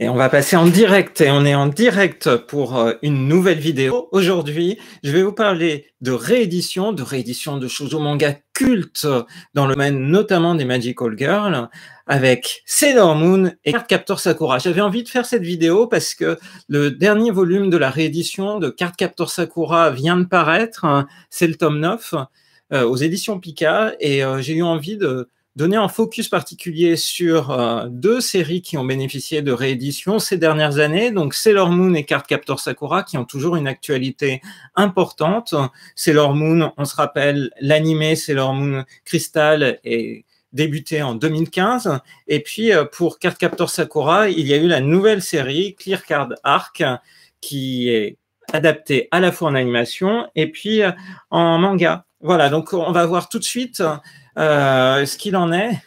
Et on va passer en direct, et on est en direct pour euh, une nouvelle vidéo. Aujourd'hui, je vais vous parler de réédition, de réédition de au manga culte dans le domaine notamment des Magical Girls, avec Sailor Moon et Cardcaptor Sakura. J'avais envie de faire cette vidéo parce que le dernier volume de la réédition de Cardcaptor Sakura vient de paraître, hein, c'est le tome 9, euh, aux éditions Pika, et euh, j'ai eu envie de donner un focus particulier sur euh, deux séries qui ont bénéficié de rééditions ces dernières années. Donc Sailor Moon et Cardcaptor Sakura qui ont toujours une actualité importante. Sailor Moon, on se rappelle, l'animé Sailor Moon Crystal est débuté en 2015. Et puis euh, pour Cardcaptor Captor Sakura, il y a eu la nouvelle série Clear Card Arc qui est adaptée à la fois en animation et puis euh, en manga. Voilà, donc on va voir tout de suite euh, ce qu'il en est,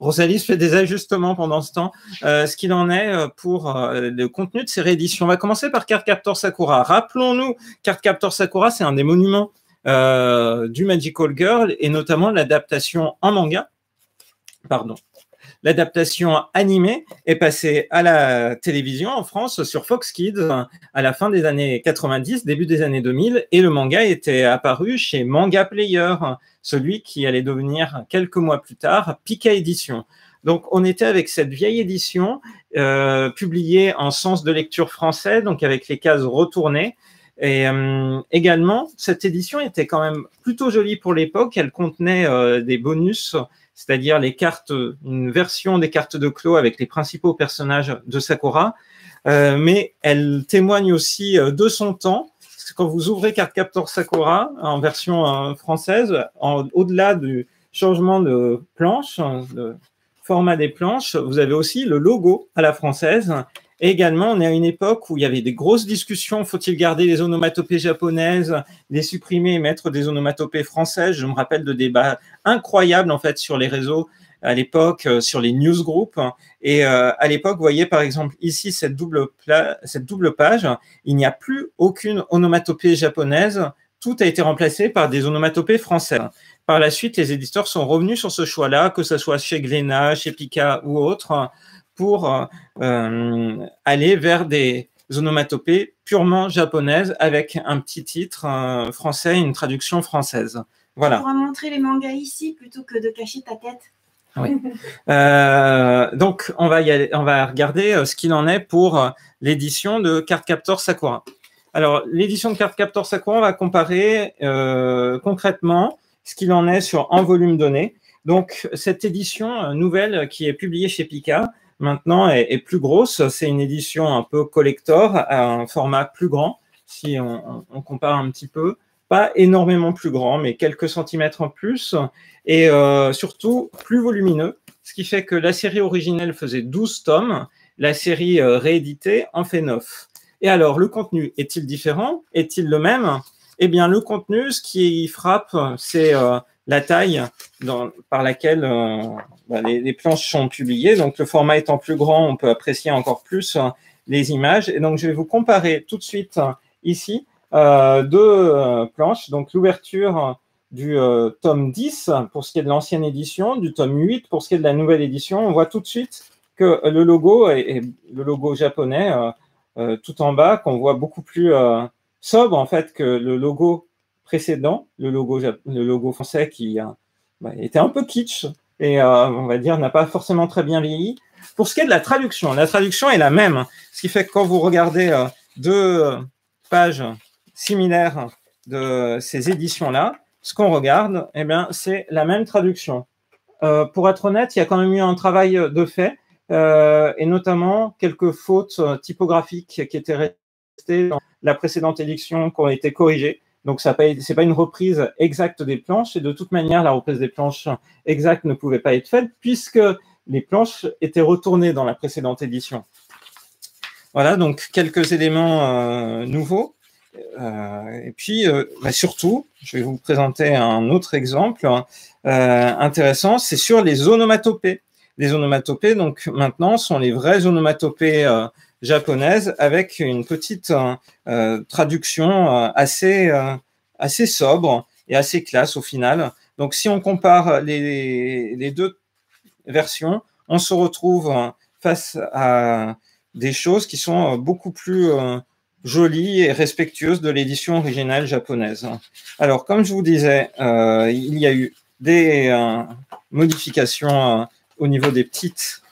Rosalie se fait des ajustements pendant ce temps. Euh, ce qu'il en est euh, pour le contenu de ces rééditions. On va commencer par Carte Captor Sakura. Rappelons-nous, Card Captor Sakura, c'est un des monuments du Magical Girl et notamment l'adaptation en manga. Pardon l'adaptation animée est passée à la télévision en France sur Fox Kids à la fin des années 90, début des années 2000, et le manga était apparu chez Manga Player, celui qui allait devenir quelques mois plus tard Pika Édition. Donc on était avec cette vieille édition euh, publiée en sens de lecture français, donc avec les cases retournées. Et euh, également, cette édition était quand même plutôt jolie pour l'époque. Elle contenait euh, des bonus c'est-à-dire les cartes, une version des cartes de Clos avec les principaux personnages de Sakura, euh, mais elle témoigne aussi euh, de son temps. quand vous ouvrez Carte Captor Sakura en version euh, française, au-delà du changement de planche, hein, de format des planches, vous avez aussi le logo à la française également, on est à une époque où il y avait des grosses discussions, faut-il garder les onomatopées japonaises, les supprimer et mettre des onomatopées françaises Je me rappelle de débats incroyables en fait sur les réseaux à l'époque, euh, sur les newsgroups. Et euh, à l'époque, vous voyez par exemple ici cette double, page, il n'y a plus aucune onomatopée japonaise, tout a été remplacé par des onomatopées françaises. Par la suite, les éditeurs sont revenus sur ce choix-là, que ce soit chez Glénat, chez Pika ou autre, pour euh, euh, aller vers des onomatopées purement japonaises avec un petit titre euh, français une traduction française. Voilà. On pourra montrer les mangas ici plutôt que de cacher ta tête. Oui. donc, on va, on va regarder ce qu'il en est pour l'édition de Cardcaptor Sakura. Alors, l'édition de Cardcaptor Sakura, on va comparer concrètement ce qu'il en est sur un volume donné. Donc, cette édition nouvelle qui est publiée chez Pika, maintenant est, plus grosse. C'est une édition un peu collector, à un format plus grand, si on, compare un petit peu. Pas énormément plus grand, mais quelques centimètres en plus, et euh, surtout plus volumineux, ce qui fait que la série originelle faisait 12 tomes, la série euh, rééditée en fait 9. Et alors, le contenu est-il différent Est-il le même Eh bien, le contenu, ce qui frappe, c'est euh, la taille par laquelle euh, bah, les, planches sont publiées. Donc le format étant plus grand, on peut apprécier encore plus euh, les images. Et donc je vais vous comparer tout de suite euh, ici deux planches. Donc l'ouverture du tome 10 pour ce qui est de l'ancienne édition, du tome 8 pour ce qui est de la nouvelle édition. On voit tout de suite que le logo est, est le logo japonais tout en bas qu'on voit beaucoup plus sobre en fait que le logo précédent, le logo, français qui euh, bah, était un peu kitsch et euh, on va dire n'a pas forcément très bien vieilli. Pour ce qui est de la traduction, la traduction est la même, hein. ce qui fait que quand vous regardez euh, deux pages similaires de ces éditions-là, ce qu'on regarde, eh bien, c'est la même traduction. pour être honnête, il y a quand même eu un travail de fait, et notamment quelques fautes typographiques qui étaient restées dans la précédente édition qui ont été corrigées. Donc, ce n'est pas une reprise exacte des planches. Et de toute manière, la reprise des planches exactes ne pouvait pas être faite puisque les planches étaient retournées dans la précédente édition. Voilà, donc quelques éléments euh, nouveaux. Euh, et puis, euh, bah, surtout, je vais vous présenter un autre exemple hein, intéressant, c'est sur les onomatopées. Les onomatopées, donc maintenant, sont les vraies onomatopées japonaise avec une petite euh, euh, traduction euh, assez, assez sobre et assez classe au final. Donc si on compare les, deux versions, on se retrouve face à des choses qui sont beaucoup plus jolies et respectueuses de l'édition originale japonaise. Alors, comme je vous disais, il y a eu des modifications au niveau des petites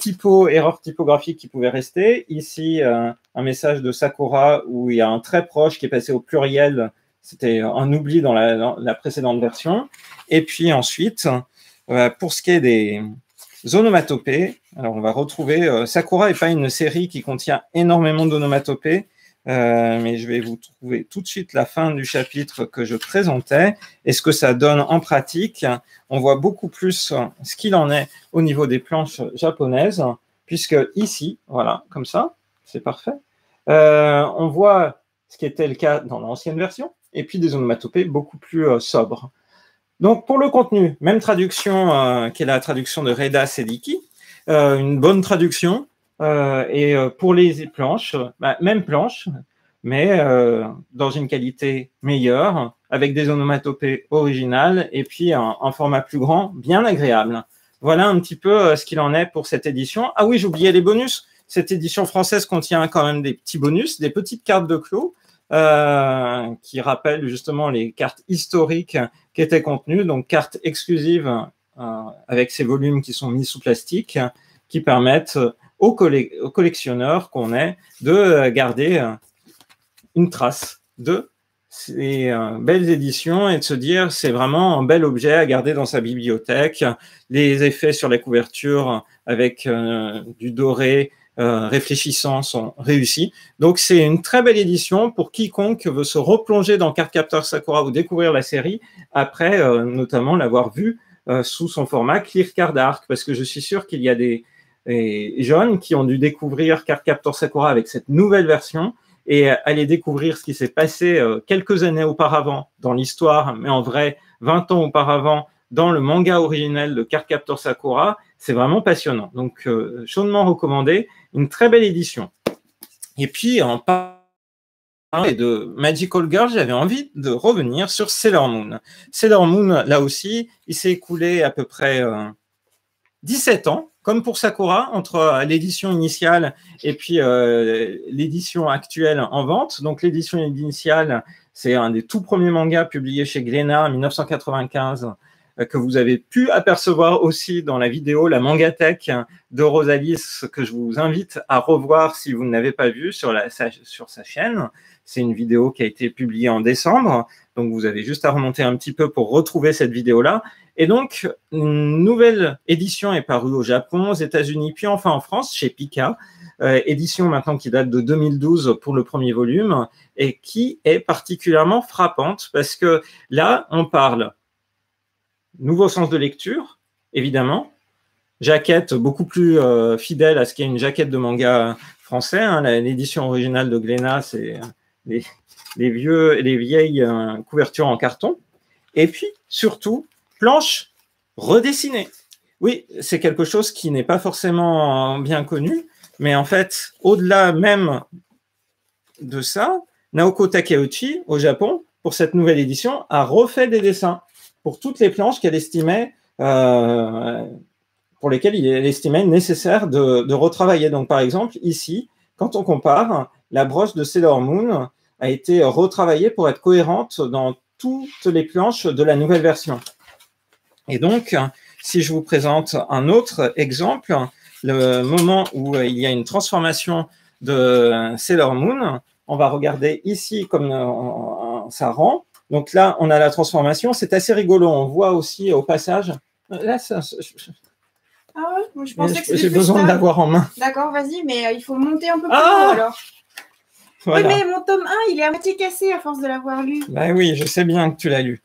typo, erreur typographique qui pouvait rester. Ici, euh, un message de Sakura où il y a un très proche qui est passé au pluriel. C'était un oubli dans la, précédente version. Et puis ensuite, euh, pour ce qui est des onomatopées, alors on va retrouver euh, Sakura n'est pas une série qui contient énormément d'onomatopées. Euh, mais je vais vous trouver tout de suite la fin du chapitre que je présentais et ce que ça donne en pratique. On voit beaucoup plus ce qu'il en est au niveau des planches japonaises, puisque ici, voilà, comme ça, c'est parfait, euh, on voit ce qui était le cas dans l'ancienne version, et puis des onomatopées beaucoup plus euh, sobres. Donc pour le contenu, même traduction qu'est la traduction de Reda Sediki, une bonne traduction, euh, et euh, pour les planches, bah, même planche, mais euh, dans une qualité meilleure, avec des onomatopées originales et puis un, format plus grand, bien agréable. Voilà un petit peu ce qu'il en est pour cette édition. Ah oui, j'oubliais les bonus. Cette édition française contient quand même des petits bonus, des petites cartes de clos qui rappellent justement les cartes historiques qui étaient contenues, donc cartes exclusives avec ces volumes qui sont mis sous plastique, qui permettent aux collectionneurs qu'on est de euh, garder euh, une trace de ces euh, belles éditions et de se dire c'est vraiment un bel objet à garder dans sa bibliothèque. Les effets sur la couverture avec du doré réfléchissant sont réussis. Donc c'est une très belle édition pour quiconque veut se replonger dans Cardcaptor Sakura ou découvrir la série après notamment l'avoir vue sous son format Clear Card Arc parce que je suis sûr qu'il y a des et jeunes qui ont dû découvrir Cardcaptor Sakura avec cette nouvelle version et aller découvrir ce qui s'est passé euh, quelques années auparavant dans l'histoire, mais en vrai 20 ans auparavant dans le manga originel de Cardcaptor Sakura, c'est vraiment passionnant. Donc euh, chaudement recommandé, une très belle édition. Et puis en parlant de Magical Girl, j'avais envie de revenir sur Sailor Moon. Sailor Moon, là aussi, il s'est écoulé à peu près 17 euh, ans comme pour Sakura, entre euh, l'édition initiale et puis euh, l'édition actuelle en vente. Donc l'édition initiale, c'est un des tout premiers mangas publiés chez Glénat en 1995 euh, que vous avez pu apercevoir aussi dans la vidéo La Mangatech de Rosalis, que je vous invite à revoir si vous ne l'avez pas vu sur, la, sur sa chaîne. C'est une vidéo qui a été publiée en décembre, donc vous avez juste à remonter un petit peu pour retrouver cette vidéo-là. Et donc, une nouvelle édition est parue au Japon, aux États-Unis, puis enfin en France, chez Pika, euh, édition maintenant qui date de 2012 pour le premier volume, et qui est particulièrement frappante parce que là, on parle nouveau sens de lecture, évidemment, jaquette beaucoup plus euh, fidèle à ce qu'est une jaquette de manga français. Hein. L'édition originale de Glénat, c'est les, vieux, les vieilles euh, couvertures en carton. Et puis, surtout, planche redessinée. Oui, c'est quelque chose qui n'est pas forcément bien connu, mais en fait, au-delà même de ça, Naoko Takeuchi, au Japon, pour cette nouvelle édition, a refait des dessins pour toutes les planches qu'elle estimait, euh, pour lesquelles il estimait nécessaire de, retravailler. Donc, par exemple, ici, quand on compare, la brosse de Sailor Moon a été retravaillée pour être cohérente dans toutes les planches de la nouvelle version. Et donc, si je vous présente un autre exemple, le moment où euh, il y a une transformation de Sailor Moon, on va regarder ici comme euh, ça rend. Donc là, on a la transformation. C'est assez rigolo. On voit aussi au passage. Euh, là, ah ouais, je pensais que J'ai besoin de l'avoir en main. D'accord, vas-y, mais il faut monter un peu ah plus haut alors. Oui, mais mon tome 1, il est à moitié cassé à force de l'avoir lu. Bah oui, je sais bien que tu l'as lu.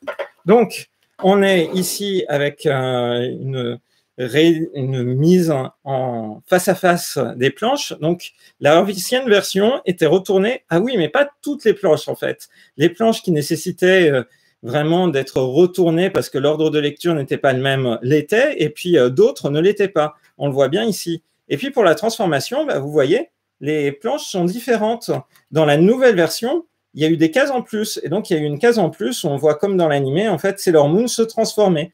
Donc, on est ici avec euh, une, mise en face à face des planches. Donc, la ancienne version était retournée. Ah oui, mais pas toutes les planches en fait. Les planches qui nécessitaient euh, vraiment d'être retournées parce que l'ordre de lecture n'était pas le même l'était, et puis euh, d'autres ne l'étaient pas. On le voit bien ici. Et puis pour la transformation, bah, vous voyez, les planches sont différentes. Dans la nouvelle version, il y a eu des cases en plus. Et donc, il y a eu une case en plus où on voit, comme dans l'animé, en fait, c'est leur Moon se transformer.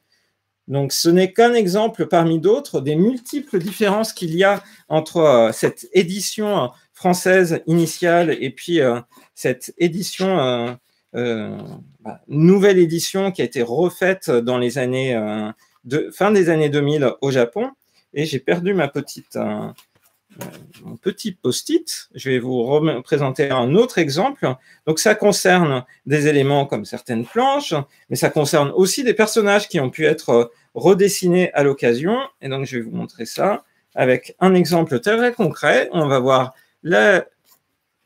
Donc, ce n'est qu'un exemple parmi d'autres des multiples différences qu'il y a entre euh, cette édition euh, française initiale et puis euh, cette édition, bah, nouvelle édition qui a été refaite dans les années, de, fin des années 2000 au Japon. Et j'ai perdu ma petite, mon petit post-it, je vais vous présenter un autre exemple. Donc ça concerne des éléments comme certaines planches, mais ça concerne aussi des personnages qui ont pu être euh, redessinés à l'occasion. Et donc je vais vous montrer ça avec un exemple très concret. On va voir la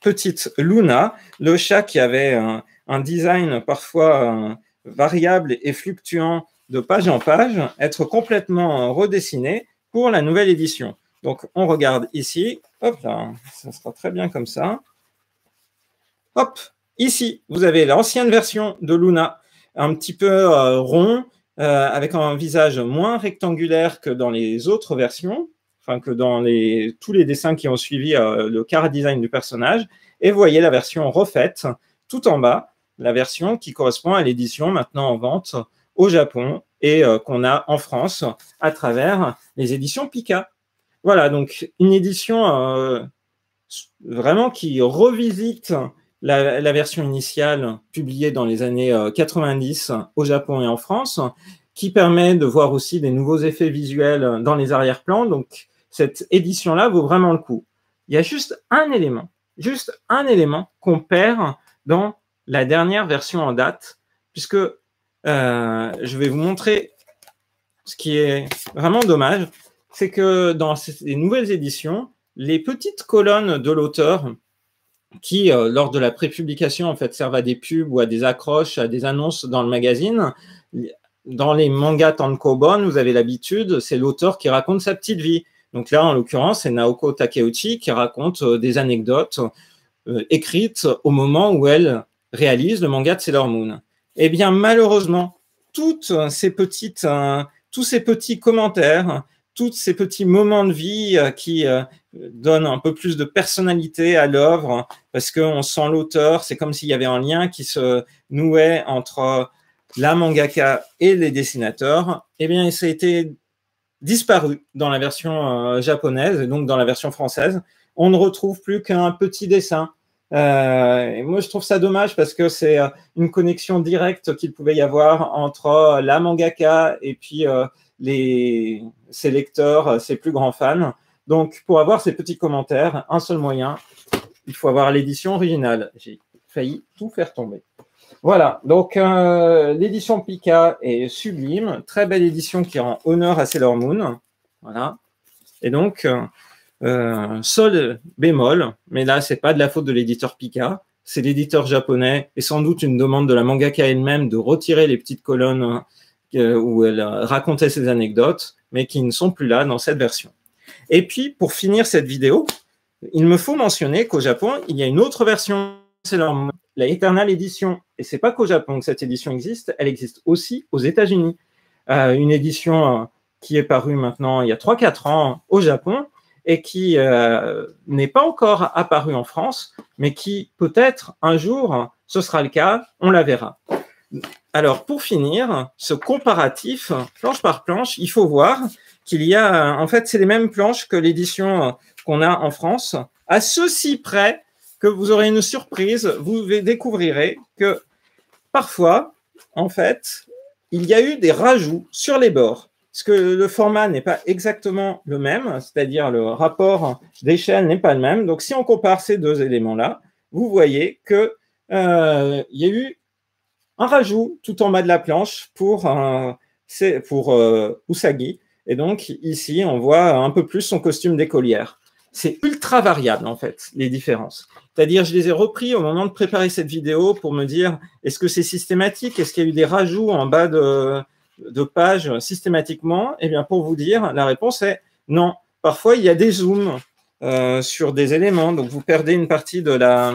petite Luna, le chat qui avait un, un design parfois euh, variable et fluctuant de page en page, être complètement euh, redessiné pour la nouvelle édition. Donc, on regarde ici. Hop là, ça sera très bien comme ça. Hop, ici, vous avez l'ancienne version de Luna, un petit peu euh, rond, euh, avec un visage moins rectangulaire que dans les autres versions, enfin que dans les, tous les dessins qui ont suivi euh, le car design du personnage. Et vous voyez la version refaite tout en bas, la version qui correspond à l'édition maintenant en vente au Japon et qu'on a en France à travers les éditions Pika. Voilà, donc une édition euh, vraiment qui revisite la, version initiale publiée dans les années 90 euh, au Japon et en France, qui permet de voir aussi des nouveaux effets visuels dans les arrière-plans. Donc, cette édition-là vaut vraiment le coup. Il y a juste un élément, juste un élément qu'on perd dans la dernière version en date, puisque euh, je vais vous montrer ce qui est vraiment dommage c'est que dans ces nouvelles éditions, les petites colonnes de l'auteur qui, euh, lors de la prépublication, en fait, servent à des pubs ou à des accroches, à des annonces dans le magazine. Dans les mangas tankobon, vous avez l'habitude, c'est l'auteur qui raconte sa petite vie. Donc là, en l'occurrence, c'est Naoko Takeuchi qui raconte euh, des anecdotes euh, écrites au moment où elle réalise le manga de Sailor Moon. Eh bien, malheureusement, toutes ces petites, tous ces petits commentaires, tous ces petits moments de vie euh, qui euh, donnent un peu plus de personnalité à l'œuvre, parce qu'on sent l'auteur, c'est comme s'il y avait un lien qui se nouait entre la mangaka et les dessinateurs, eh bien, ça a été disparu dans la version euh, japonaise et donc dans la version française. On ne retrouve plus qu'un petit dessin. et moi, je trouve ça dommage parce que c'est une connexion directe qu'il pouvait y avoir entre la mangaka et puis les, ses lecteurs, euh, ses plus grands fans. Donc, pour avoir ces petits commentaires, un seul moyen, il faut avoir l'édition originale. J'ai failli tout faire tomber. Voilà, donc euh, l'édition Pika est sublime, très belle édition qui rend honneur à Sailor Moon. Voilà. Et donc, euh, seul sol bémol, mais là, c'est pas de la faute de l'éditeur Pika, c'est l'éditeur japonais et sans doute une demande de la mangaka elle-même de retirer les petites colonnes euh, où elle racontait ses anecdotes, mais qui ne sont plus là dans cette version. Et puis, pour finir cette vidéo, il me faut mentionner qu'au Japon, il y a une autre version, c'est la Eternal édition. Et c'est pas qu'au Japon que cette édition existe, elle existe aussi aux États-Unis. Euh, une édition euh, qui est parue maintenant il y a 3-4 ans au Japon et qui n'est pas encore apparue en France, mais qui peut-être un jour, ce sera le cas, on la verra. Alors, pour finir, ce comparatif, planche par planche, il faut voir qu'il y a, en fait, c'est les mêmes planches que l'édition qu'on a en France, à ceci près que vous aurez une surprise, vous découvrirez que parfois, en fait, il y a eu des rajouts sur les bords. Parce que le format n'est pas exactement le même, c'est-à-dire le rapport d'échelle n'est pas le même. Donc, si on compare ces deux éléments-là, vous voyez que euh, il y a eu un rajout tout en bas de la planche pour, euh, euh, Usagi. Et donc, ici, on voit un peu plus son costume d'écolière. C'est ultra variable, en fait, les différences. C'est-à-dire, je les ai repris au moment de préparer cette vidéo pour me dire, est-ce que c'est systématique Est-ce qu'il y a eu des rajouts en bas de, page systématiquement Eh bien, pour vous dire, la réponse est non. Parfois, il y a des zooms euh, sur des éléments, donc vous perdez une partie de la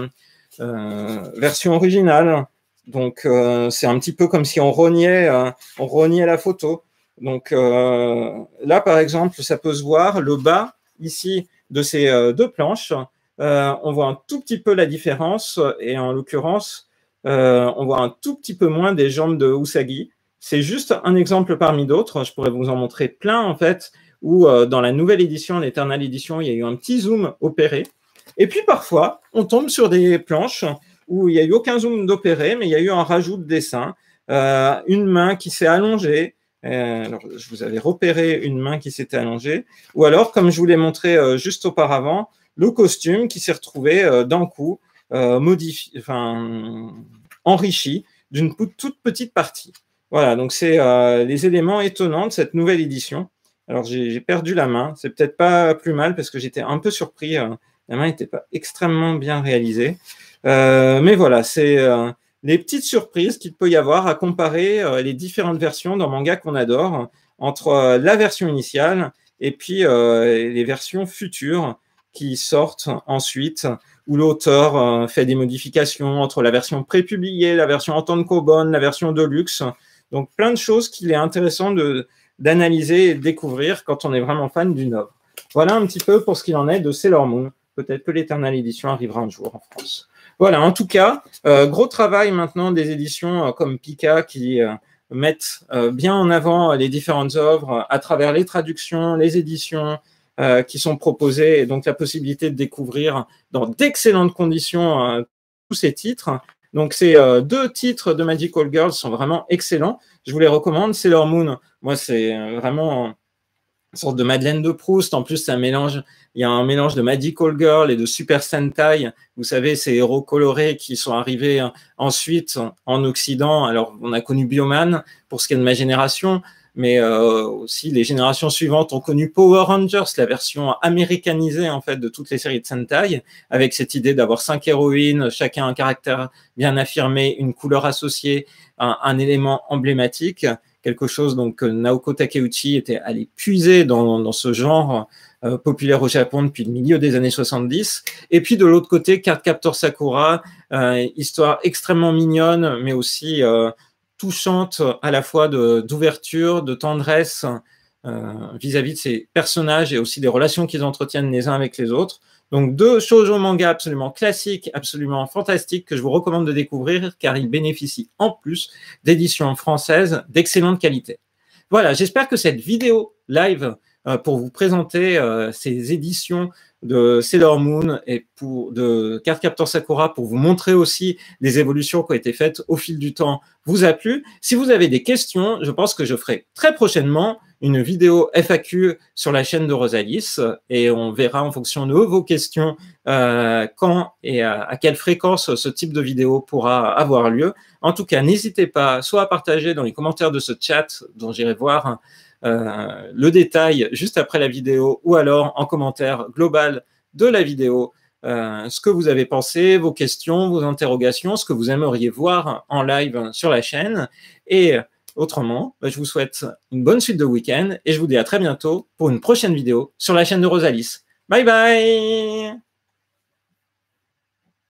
version originale. Donc euh, c'est un petit peu comme si on rognait, euh, la photo. Donc euh, là, par exemple, ça peut se voir le bas ici de ces deux planches. on voit un tout petit peu la différence et en l'occurrence, on voit un tout petit peu moins des jambes de Usagi. C'est juste un exemple parmi d'autres. Je pourrais vous en montrer plein en fait, où dans la nouvelle édition, l'Eternal édition, il y a eu un petit zoom opéré. Et puis parfois, on tombe sur des planches où il n'y a eu aucun zoom d'opéré, mais il y a eu un rajout de dessin. Euh, une main qui s'est allongée. Euh, alors, je vous avais repéré une main qui s'était allongée. Ou alors, comme je vous l'ai montré euh, juste auparavant, le costume qui s'est retrouvé d'un coup modifié, enfin, enrichi d'une toute petite partie. Voilà, donc c'est les éléments étonnants de cette nouvelle édition. Alors, j'ai perdu la main. C'est peut-être pas plus mal parce que j'étais un peu surpris. la main n'était pas extrêmement bien réalisée. Euh, mais voilà, c'est euh, les petites surprises qu'il peut y avoir à comparer euh, les différentes versions d'un manga qu'on adore entre la version initiale et puis les versions futures qui sortent ensuite, où l'auteur fait des modifications entre la version prépubliée, la version en tant qu'aubonne, la version de luxe. Donc plein de choses qu'il est intéressant d'analyser et de découvrir quand on est vraiment fan d'une œuvre. Voilà un petit peu pour ce qu'il en est de Sailor Moon. Peut-être que l'Eternal édition arrivera un jour en France. Voilà, en tout cas, euh, gros travail maintenant des éditions euh, comme Pika qui euh, mettent bien en avant les différentes œuvres à travers les traductions, les éditions, qui sont proposées, et donc la possibilité de découvrir dans d'excellentes conditions tous ces titres. Donc ces deux titres de Magical Girls sont vraiment excellents. Je vous les recommande. Sailor Moon, moi c'est vraiment sorte de Madeleine de Proust. En plus, un mélange, il y a un mélange de Magical Girl et de Super Sentai. Vous savez, ces héros colorés qui sont arrivés ensuite en Occident. Alors, on a connu Bioman pour ce qui est de ma génération, mais euh, aussi les générations suivantes ont connu Power Rangers, la version américanisée en fait de toutes les séries de Sentai, avec cette idée d'avoir cinq héroïnes, chacun un caractère bien affirmé, une couleur associée, un élément emblématique quelque chose. Donc, Naoko Takeuchi était allé puiser dans, ce genre euh, populaire au Japon depuis le milieu des années 70. Et puis, de l'autre côté, carte Captor Sakura, euh, histoire extrêmement mignonne, mais aussi euh, touchante à la fois d'ouverture, de, tendresse vis-à-vis -vis de ces personnages et aussi des relations qu'ils entretiennent les uns avec les autres. Donc deux shoujo manga absolument classiques, absolument fantastiques que je vous recommande de découvrir car ils bénéficient en plus d'éditions françaises d'excellente qualité. Voilà, j'espère que cette vidéo live euh, pour vous présenter euh, ces éditions de Sailor Moon et pour, de Cardcaptor Sakura pour vous montrer aussi les évolutions qui ont été faites au fil du temps vous a plu. Si vous avez des questions, je pense que je ferai très prochainement une vidéo FAQ sur la chaîne de Rosalis et on verra en fonction de vos questions euh, quand et à, quelle fréquence ce type de vidéo pourra avoir lieu. En tout cas, n'hésitez pas soit à partager dans les commentaires de ce chat dont j'irai voir euh, le détail juste après la vidéo ou alors en commentaire global de la vidéo. Euh, ce que vous avez pensé, vos questions, vos interrogations, ce que vous aimeriez voir en live sur la chaîne. Et Autrement, bah, je vous souhaite une bonne suite de week-end et je vous dis à très bientôt pour une prochaine vidéo sur la chaîne de Rosalis. Bye bye